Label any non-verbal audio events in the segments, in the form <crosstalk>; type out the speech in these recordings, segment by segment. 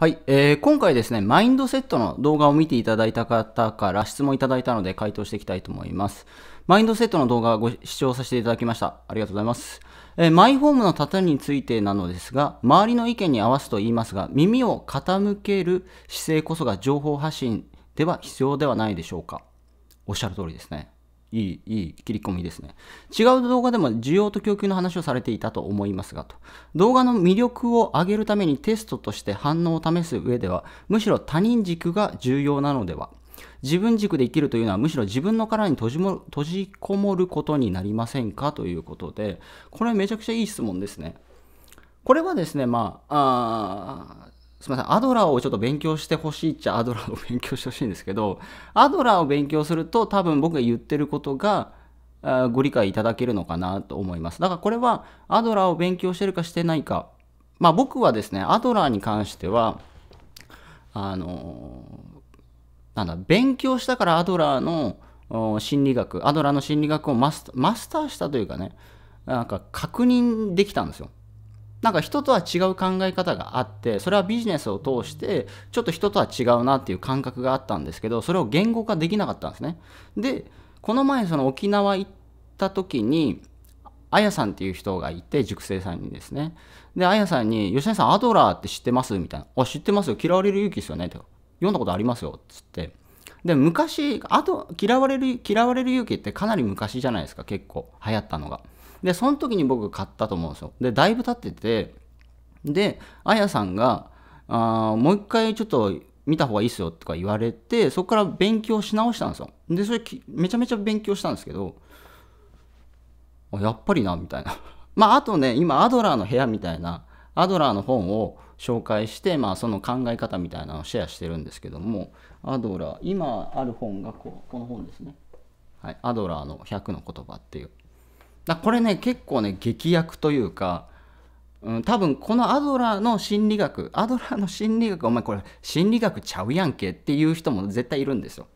はい、えー、今回ですね、マインドセットの動画を見ていただいた方から質問いただいたので回答していきたいと思います。マインドセットの動画をご視聴させていただきました。ありがとうございます。えー、マイホームの畳についてなのですが、周りの意見に合わすと言いますが、耳を傾ける姿勢こそが情報発信では必要ではないでしょうか。おっしゃる通りですね。いい、いい切り込みですね。違う動画でも需要と供給の話をされていたと思いますがと。動画の魅力を上げるためにテストとして反応を試す上では、むしろ他人軸が重要なのでは自分軸で生きるというのはむしろ自分の殻に閉じも閉じこもることになりませんかということで、これめちゃくちゃいい質問ですね。これはですね、まあ、あすみません、アドラーをちょっと勉強してほしいっちゃアドラーを勉強してほしいんですけど、<laughs> アドラーを勉強すると多分僕が言ってることがご理解いただけるのかなと思います。だからこれはアドラーを勉強してるかしてないか。まあ僕はですね、アドラーに関しては、あの、なんだ、勉強したからアドラーの心理学、アドラーの心理学をマスマスターしたというかね、なんか確認できたんですよ。なんか人とは違う考え方があってそれはビジネスを通してちょっと人とは違うなっていう感覚があったんですけどそれを言語化できなかったんですねでこの前その沖縄行った時にあやさんっていう人がいて塾生さんにですねであやさんに「吉田さんアドラーって知ってます?」みたいな「あ知ってますよ嫌われる勇気ですよね」って読んだことありますよっつってで昔あと嫌われる嫌われる勇気ってかなり昔じゃないですか結構流行ったのが。でその時に僕買ったと思うんですよでだいぶ経っててであやさんがあもう一回ちょっと見た方がいいですよとか言われてそこから勉強し直したんですよでそれめちゃめちゃ勉強したんですけどやっぱりなみたいな <laughs> まああとね今アドラーの部屋みたいなアドラーの本を紹介して、まあ、その考え方みたいなのをシェアしてるんですけどもアドラー今ある本がこうこの本ですね、はい、アドラーの100の言葉っていうだこれね結構ね劇薬というか、うん、多分このアドラーの心理学アドラーの心理学お前これ心理学ちゃうやんけっていう人も絶対いるんですよ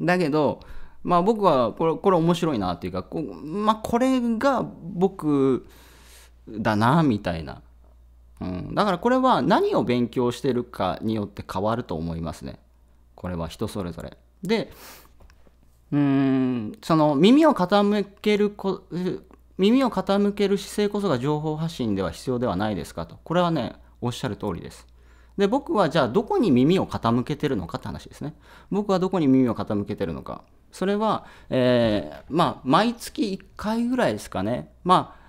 だけどまあ僕はこれこれ面白いなっていうかこ,、まあ、これが僕だなみたいな、うん、だからこれは何を勉強してるかによって変わると思いますねこれは人それぞれでうーんその耳を傾けるこ耳を傾ける姿勢こそが情報発信では必要ではないですかとこれはねおっしゃる通りですで僕はじゃあどこに耳を傾けてるのかって話ですね僕はどこに耳を傾けてるのかそれは、えー、まあ毎月1回ぐらいですかねまあ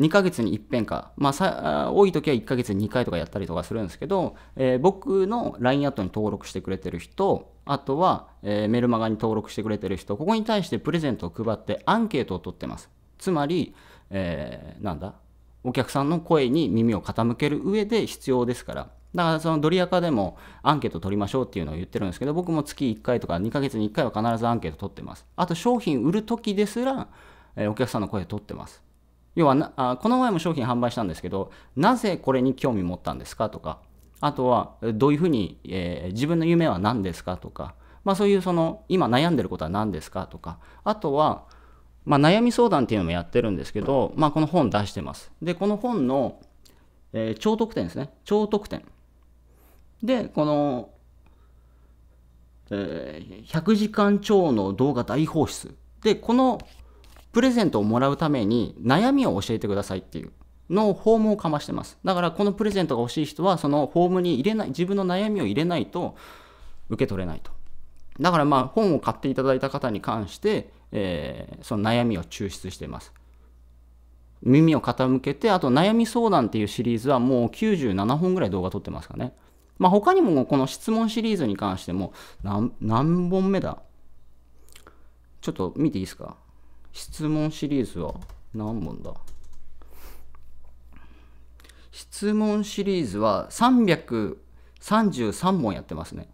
2ヶ月に1遍か、まあ、多い時は1ヶ月に2回とかやったりとかするんですけど、えー、僕の LINE アットに登録してくれてる人、あとは、えー、メルマガに登録してくれてる人、ここに対してプレゼントを配ってアンケートを取ってます。つまり、えー、なんだ、お客さんの声に耳を傾ける上で必要ですから。だからそのドリアカでもアンケート取りましょうっていうのを言ってるんですけど、僕も月1回とか2ヶ月に1回は必ずアンケート取ってます。あと商品売る時ですら、えー、お客さんの声取ってます。要はなあ、この前も商品販売したんですけど、なぜこれに興味持ったんですかとか、あとはどういうふうに、えー、自分の夢は何ですかとか、まあ、そういうその今悩んでることは何ですかとかあとは、まあ、悩み相談っていうのもやってるんですけど、まあ、この本出してますでこの本の、えー、超特典ですね超特典でこの、えー、100時間超の動画大放出でこのプレゼントをもらうために悩みを教えてくださいっていうのフォームをかましてます。だからこのプレゼントが欲しい人はそのフォームに入れない、自分の悩みを入れないと受け取れないと。だからまあ本を買っていただいた方に関して、えー、その悩みを抽出しています。耳を傾けて、あと悩み相談っていうシリーズはもう97本ぐらい動画撮ってますかね。まあ他にもこの質問シリーズに関しても何何本目だちょっと見ていいですか質問シリーズは何本だ質問シリーズは333問やってますね。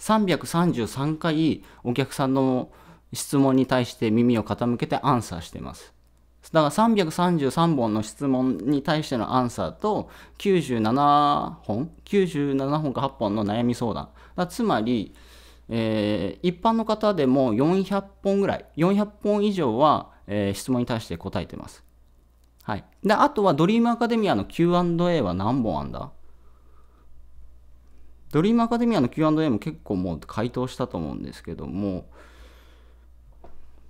333回お客さんの質問に対して耳を傾けてアンサーしてます。だから333本の質問に対してのアンサーと97本 ?97 本か8本の悩み相談。つまり、えー、一般の方でも400本ぐらい、400本以上は、えー、質問に対して答えてます。はい。で、あとはドリームアカデミアの Q&A は何本あんだドリームアカデミアの Q&A も結構もう回答したと思うんですけども、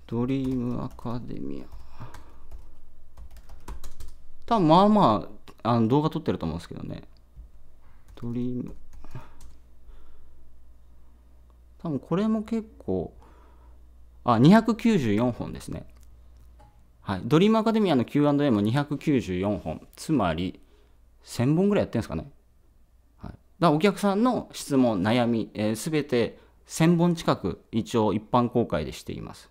ドリームアカデミア。多分まあまあ、あの動画撮ってると思うんですけどね。ドリーム。多分これも結構、あ、294本ですね。はい、ドリームアカデミアの Q&A も294本、つまり1000本ぐらいやってるんですかね。はい、だかお客さんの質問、悩み、す、え、べ、て1000本近く一応一般公開でしています。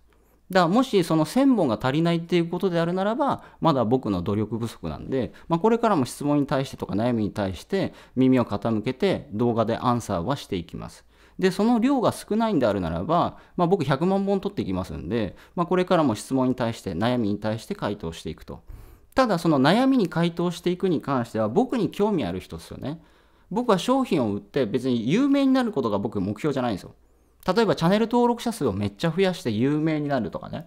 だからもしその1000本が足りないっていうことであるならば、まだ僕の努力不足なんで、まあ、これからも質問に対してとか悩みに対して耳を傾けて動画でアンサーはしていきます。で、その量が少ないんであるならば、まあ、僕100万本取っていきますんで、まあ、これからも質問に対して、悩みに対して回答していくと。ただ、その悩みに回答していくに関しては、僕に興味ある人ですよね。僕は商品を売って別に有名になることが僕目標じゃないんですよ。例えばチャンネル登録者数をめっちゃ増やして有名になるとかね。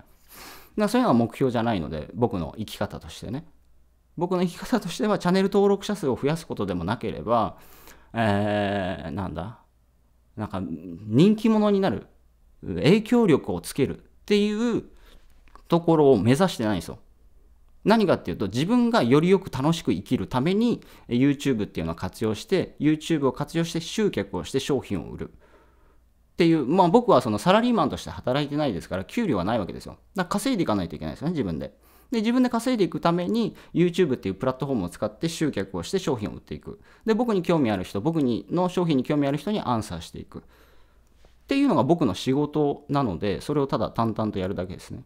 だそういうのが目標じゃないので、僕の生き方としてね。僕の生き方としてはチャンネル登録者数を増やすことでもなければ、えー、なんだ、なんか人気者になる、影響力をつけるっていうところを目指してないんですよ。何かっていうと自分がよりよく楽しく生きるために YouTube っていうのを活用して YouTube を活用して集客をして商品を売るっていうまあ僕はそのサラリーマンとして働いてないですから給料はないわけですよだから稼いでいかないといけないですよね自分でで、自分で稼いでいくために YouTube っていうプラットフォームを使って集客をして商品を売っていく。で、僕に興味ある人、僕にの商品に興味ある人にアンサーしていく。っていうのが僕の仕事なので、それをただ淡々とやるだけですね。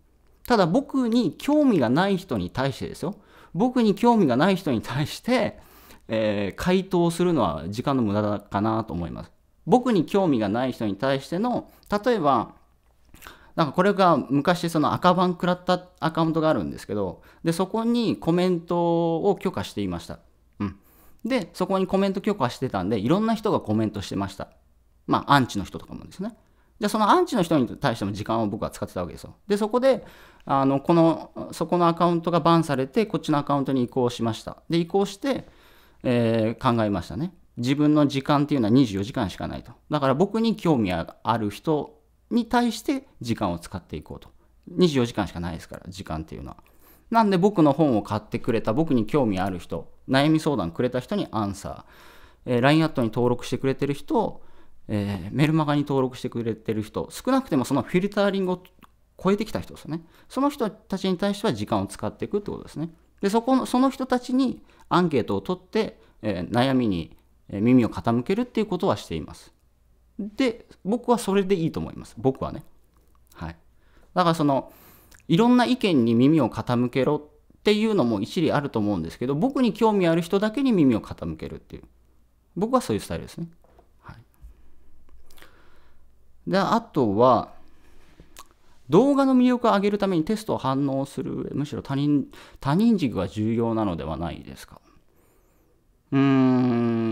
ただ僕に興味がない人に対してですよ。僕に興味がない人に対して、えー、回答するのは時間の無駄かなと思います。僕に興味がない人に対しての、例えば、なんかこれが昔その赤番食らったアカウントがあるんですけど、で、そこにコメントを許可していました。うん。で、そこにコメント許可してたんで、いろんな人がコメントしてました。まあ、アンチの人とかもですね。じゃあそのアンチの人に対しても時間を僕は使ってたわけですよ。で、そこで、あの、この、そこのアカウントがバンされて、こっちのアカウントに移行しました。で、移行して、えー、考えましたね。自分の時間っていうのは24時間しかないと。だから僕に興味ある人に対して時間を使っていこうと。24時間しかないですから、時間っていうのは。なんで僕の本を買ってくれた、僕に興味ある人、悩み相談くれた人にアンサー、えー、LINE アットに登録してくれてる人、えー、メルマガに登録してくれてる人、少なくてもそのフィルタリングを超えてきた人ですよね。その人たちに対しては時間を使っていくってことですね。で、そこの、その人たちにアンケートを取って、えー、悩みに耳を傾けるっていうことはしています。で、僕はそれでいいと思います。僕はね。はい。だからその、いろんな意見に耳を傾けろっていうのも一理あると思うんですけど、僕に興味ある人だけに耳を傾けるっていう。僕はそういうスタイルですね。はい。で、あとは、動画の魅力を上げるためにテストを反応するむしろ他人、他人軸が重要なのではないですか。うーん。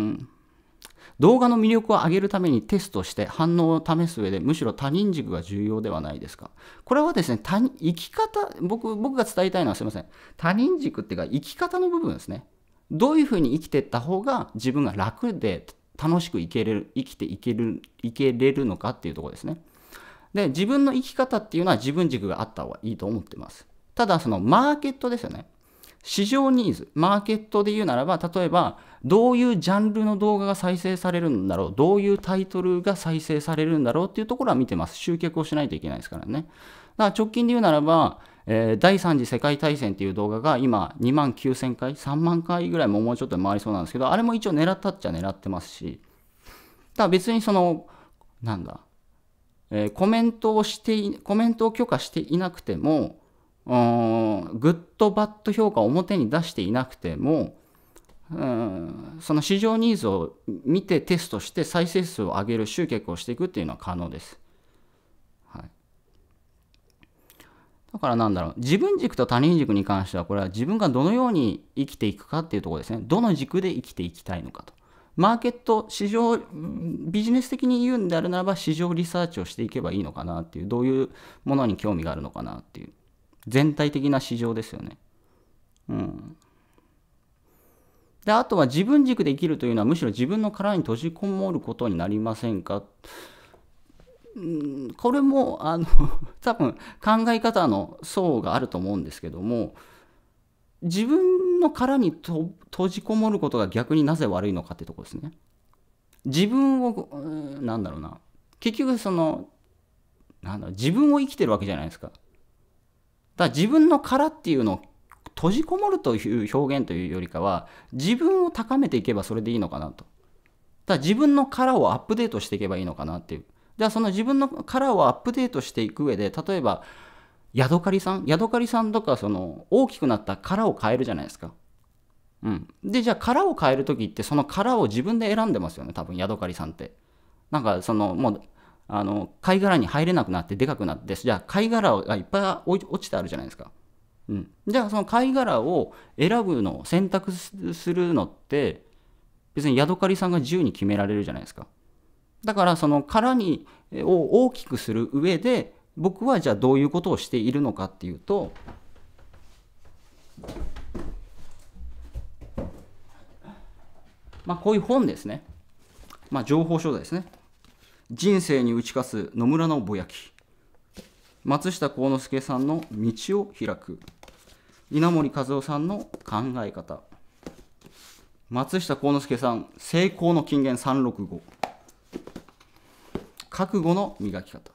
動画の魅力を上げるためにテストして反応を試す上でむしろ他人軸が重要ではないですかこれはですね他生き方僕僕が伝えたいのはすいません他人軸っていうか生き方の部分ですねどういうふうに生きていった方が自分が楽で楽しく生きれる生きていけるいけれるのかっていうところですねで自分の生き方っていうのは自分軸があった方がいいと思ってますただそのマーケットですよね市場ニーズ、マーケットで言うならば、例えば、どういうジャンルの動画が再生されるんだろう、どういうタイトルが再生されるんだろうっていうところは見てます。集客をしないといけないですからね。だから直近で言うならば、えー、第3次世界大戦っていう動画が今2万9000回、3万回ぐらいももうちょっと回りそうなんですけど、あれも一応狙ったっちゃ狙ってますし、だ別にその、なんだ、えー、コメントをして、コメントを許可していなくても、グッドバッド評価を表に出していなくてもその市場ニーズを見てテストして再生数を上げる集客をしていくっていうのは可能です。はい、だからなんだろう自分軸と他人軸に関してはこれは自分がどのように生きていくかっていうところですね。どの軸で生きていきたいのかと。マーケット市場ビジネス的に言うんであるならば市場リサーチをしていけばいいのかなっていうどういうものに興味があるのかなっていう。全体的な市場ですよね。うん。で、あとは自分軸で生きるというのはむしろ自分の殻に閉じこもることになりませんかこれもあの <laughs> 多分考え方の層があると思うんですけども自分の殻に閉じこもることが逆になぜ悪いのかってとこですね。自分を何だろうな結局そのなんだろう自分を生きてるわけじゃないですか。だ自分の殻っていうのを閉じこもるという表現というよりかは、自分を高めていけばそれでいいのかなと。だ自分の殻をアップデートしていけばいいのかなっていう。じゃあその自分の殻をアップデートしていく上で、例えば、ヤドカリさんヤドカリさんとかその大きくなった殻を変えるじゃないですか。うん。で、じゃあ殻を変える時ってその殻を自分で選んでますよね、多分ヤドカリさんって。なんかそのもうあの貝殻に入れなくなってでかくなってじゃあ貝殻がいっぱい落ちてあるじゃないですか。うん、じゃあその貝殻を選ぶのを選択するのって別にヤドカリさんが自由に決められるじゃないですか。だからその殻にを大きくする上で僕はじゃあどういうことをしているのかっていうとまあこういう本ですね。まあ情報商材ですね。人生に打ち勝つ野村のぼやき松下幸之助さんの道を開く稲森和夫さんの考え方松下幸之助さん成功の金言365覚悟の磨き方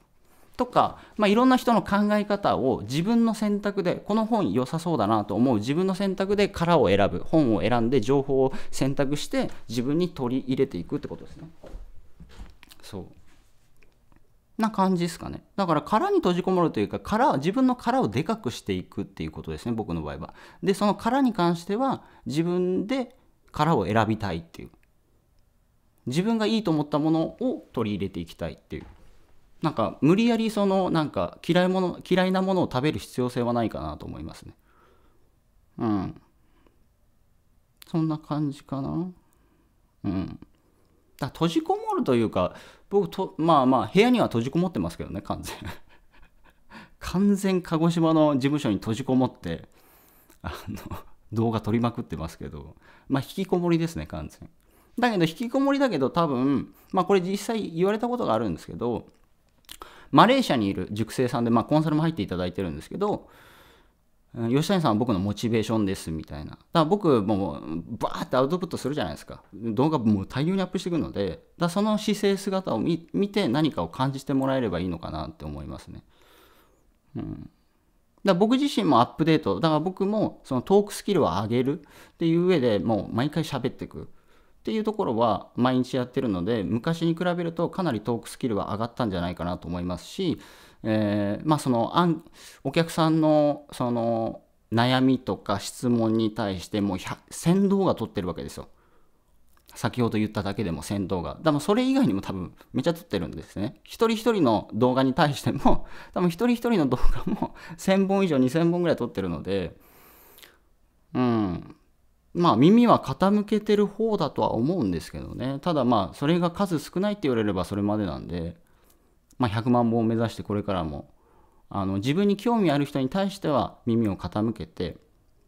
とか、まあ、いろんな人の考え方を自分の選択でこの本良さそうだなと思う自分の選択で殻を選ぶ本を選んで情報を選択して自分に取り入れていくってことですね。そうな感じですかね。だから殻に閉じこもるというか、殻、自分の殻をでかくしていくっていうことですね、僕の場合は。で、その殻に関しては、自分で殻を選びたいっていう。自分がいいと思ったものを取り入れていきたいっていう。なんか、無理やりその、なんか、嫌いもの、嫌いなものを食べる必要性はないかなと思いますね。うん。そんな感じかな。うん。だ閉じこもるというか、僕と、まあまあ、部屋には閉じこもってますけどね、完全。<laughs> 完全鹿児島の事務所に閉じこもって、あの、動画撮りまくってますけど、まあ、引きこもりですね、完全。だけど、引きこもりだけど、多分、まあ、これ実際言われたことがあるんですけど、マレーシアにいる塾生さんで、まあ、コンサルも入っていただいてるんですけど、吉谷さんは僕のモチベーションですみたいな。だから僕もうバーってアウトプットするじゃないですか。動画もう大量にアップしていくので、だその姿勢姿を見て何かを感じてもらえればいいのかなって思いますね。うん。だ僕自身もアップデート、だから僕もそのトークスキルを上げるっていう上でもう毎回喋っていく。っていうところは毎日やってるので昔に比べるとかなりトークスキルは上がったんじゃないかなと思いますし、えー、まあそのお客さんのその悩みとか質問に対してもう1000動画撮ってるわけですよ。先ほど言っただけでも1000動画。でもそれ以外にも多分めちゃ撮ってるんですね。一人一人の動画に対しても、<laughs> 多分一人一人の動画も1000本以上2000本ぐらい撮ってるので、うん。まあ耳は傾けてる方だとは思うんですけどねただまあそれが数少ないって言われればそれまでなんで、まあ、100万本を目指してこれからもあの自分に興味ある人に対しては耳を傾けて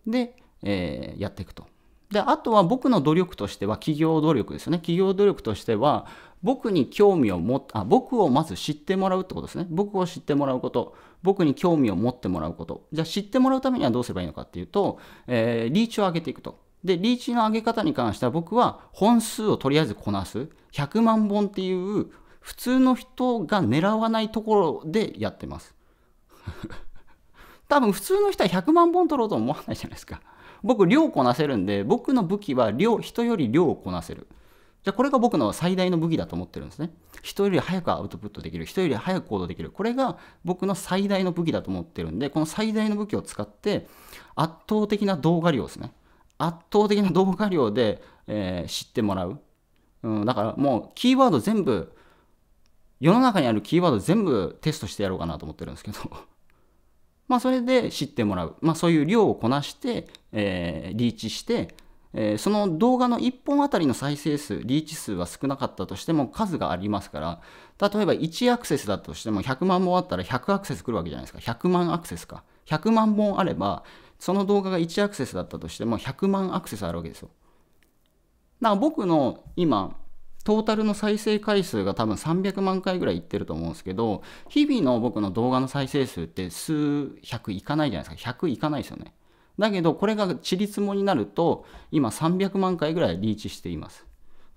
で、えー、やっていくと。であとは僕の努力としては企業努力ですね企業努力としては僕に興味を持っあ僕をまず知ってもらうってことですね僕を知ってもらうこと僕に興味を持ってもらうことじゃあ知ってもらうためにはどうすればいいのかっていうと、えー、リーチを上げていくとで、リーチの上げ方に関しては僕は本数をとりあえずこなす。100万本っていう普通の人が狙わないところでやってます。<laughs> 多分普通の人は100万本取ろうと思わないじゃないですか。僕量こなせるんで、僕の武器は量、人より量をこなせる。じゃあこれが僕の最大の武器だと思ってるんですね。人より早くアウトプットできる。人より早く行動できる。これが僕の最大の武器だと思ってるんで、この最大の武器を使って圧倒的な動画量ですね。圧倒的な動画量で、えー、知ってもらう、うん、だからもうキーワード全部世の中にあるキーワード全部テストしてやろうかなと思ってるんですけど <laughs> まあそれで知ってもらう、まあ、そういう量をこなして、えー、リーチして、えー、その動画の1本あたりの再生数リーチ数は少なかったとしても数がありますから例えば1アクセスだとしても100万本あったら100アクセス来るわけじゃないですか100万アクセスか100万本あればその動画が1アクセスだったとしても100万アクセスあるわけですよ。だから僕の今、トータルの再生回数が多分300万回ぐらいいってると思うんですけど、日々の僕の動画の再生数って数百いかないじゃないですか。100いかないですよね。だけど、これが散りつもになると、今300万回ぐらいリーチしています。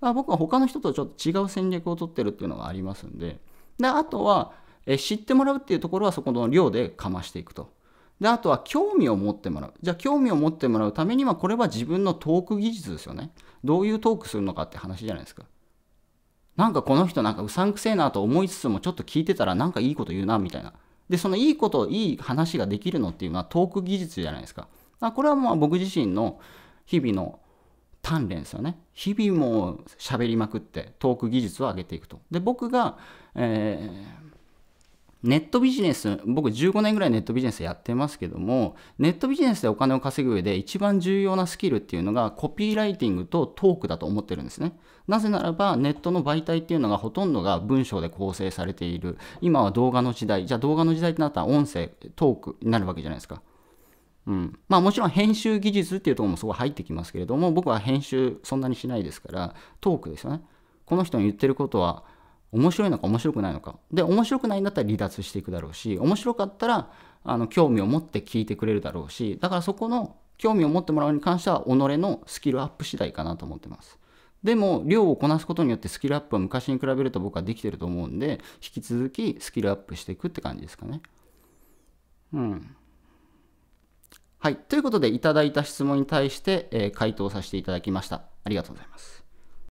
だから僕は他の人とちょっと違う戦略を取ってるっていうのがありますんで、であとは、え知ってもらうっていうところはそこの量でかましていくと。で、あとは興味を持ってもらう。じゃあ興味を持ってもらうためには、これは自分のトーク技術ですよね。どういうトークするのかって話じゃないですか。なんかこの人なんかうさんくせえなと思いつつもちょっと聞いてたらなんかいいこと言うなみたいな。で、そのいいこと、いい話ができるのっていうのはトーク技術じゃないですか。あこれはまあ僕自身の日々の鍛錬ですよね。日々も喋りまくってトーク技術を上げていくと。で、僕が、えーネットビジネス、僕15年ぐらいネットビジネスやってますけども、ネットビジネスでお金を稼ぐ上で一番重要なスキルっていうのがコピーライティングとトークだと思ってるんですね。なぜならばネットの媒体っていうのがほとんどが文章で構成されている。今は動画の時代。じゃあ動画の時代ってなったら音声、トークになるわけじゃないですか。うん、まあもちろん編集技術っていうところもすごい入ってきますけれども僕は編集そんなにしないですからトークですよねこの人の言ってることは面白いのか面白くないのかで面白くないんだったら離脱していくだろうし面白かったらあの興味を持って聞いてくれるだろうしだからそこの興味を持ってもらうに関しては己のスキルアップ次第かなと思ってます。でも量をこなすことによってスキルアップは昔に比べると僕はできてると思うんで引き続きスキルアップしていくって感じですかね。うん。はい。ということでいただいた質問に対して、えー、回答させていただきました。ありがとうございます。